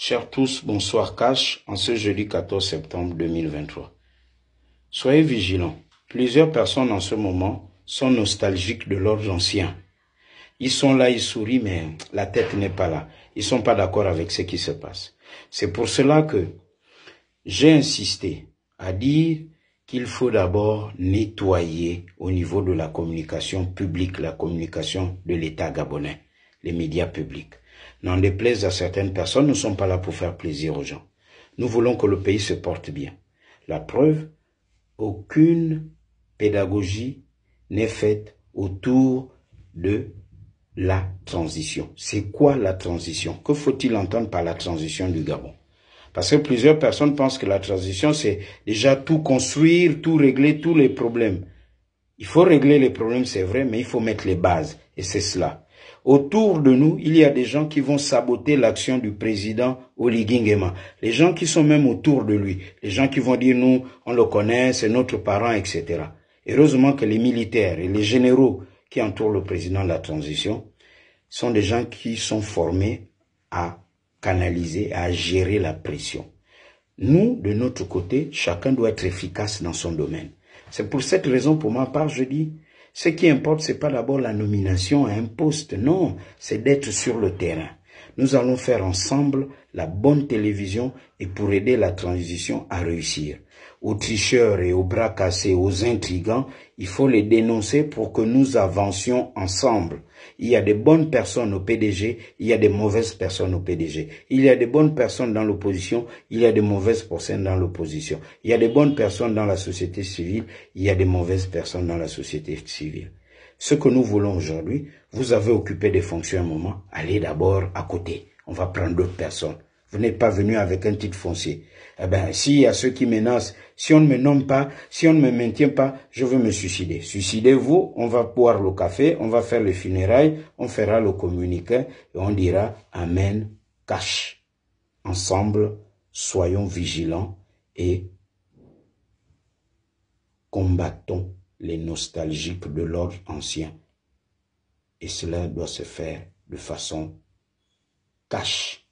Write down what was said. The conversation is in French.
Chers tous, bonsoir Cash en ce jeudi 14 septembre 2023. Soyez vigilants. Plusieurs personnes en ce moment sont nostalgiques de l'ordre ancien. Ils sont là, ils sourient, mais la tête n'est pas là. Ils sont pas d'accord avec ce qui se passe. C'est pour cela que j'ai insisté à dire qu'il faut d'abord nettoyer au niveau de la communication publique, la communication de l'État gabonais, les médias publics. N'en déplaise à certaines personnes, nous ne sommes pas là pour faire plaisir aux gens. Nous voulons que le pays se porte bien. La preuve, aucune pédagogie n'est faite autour de la transition. C'est quoi la transition Que faut-il entendre par la transition du Gabon Parce que plusieurs personnes pensent que la transition, c'est déjà tout construire, tout régler, tous les problèmes. Il faut régler les problèmes, c'est vrai, mais il faut mettre les bases. Et c'est cela. Autour de nous, il y a des gens qui vont saboter l'action du président Oligingema. Les gens qui sont même autour de lui. Les gens qui vont dire, nous, on le connaît, c'est notre parent, etc. Heureusement que les militaires et les généraux qui entourent le président de la transition sont des gens qui sont formés à canaliser, à gérer la pression. Nous, de notre côté, chacun doit être efficace dans son domaine. C'est pour cette raison, pour ma part, je dis, ce qui importe, c'est pas d'abord la nomination à un poste, non, c'est d'être sur le terrain. Nous allons faire ensemble la bonne télévision et pour aider la transition à réussir. Aux tricheurs et aux bras cassés, aux intrigants, il faut les dénoncer pour que nous avancions ensemble. Il y a des bonnes personnes au PDG, il y a des mauvaises personnes au PDG. Il y a des bonnes personnes dans l'opposition, il y a des mauvaises personnes dans l'opposition. Il y a des bonnes personnes dans la société civile, il y a des mauvaises personnes dans la société civile ce que nous voulons aujourd'hui, vous avez occupé des fonctions un moment, allez d'abord à côté. On va prendre d'autres personnes. Vous n'êtes pas venu avec un titre foncier. Eh ben, s'il y a ceux qui menacent, si on ne me nomme pas, si on ne me maintient pas, je veux me suicider. Suicidez-vous, on va boire le café, on va faire le funérailles, on fera le communiqué et on dira Amen, cache. Ensemble, soyons vigilants et combattons les nostalgiques de l'ordre ancien. Et cela doit se faire de façon cache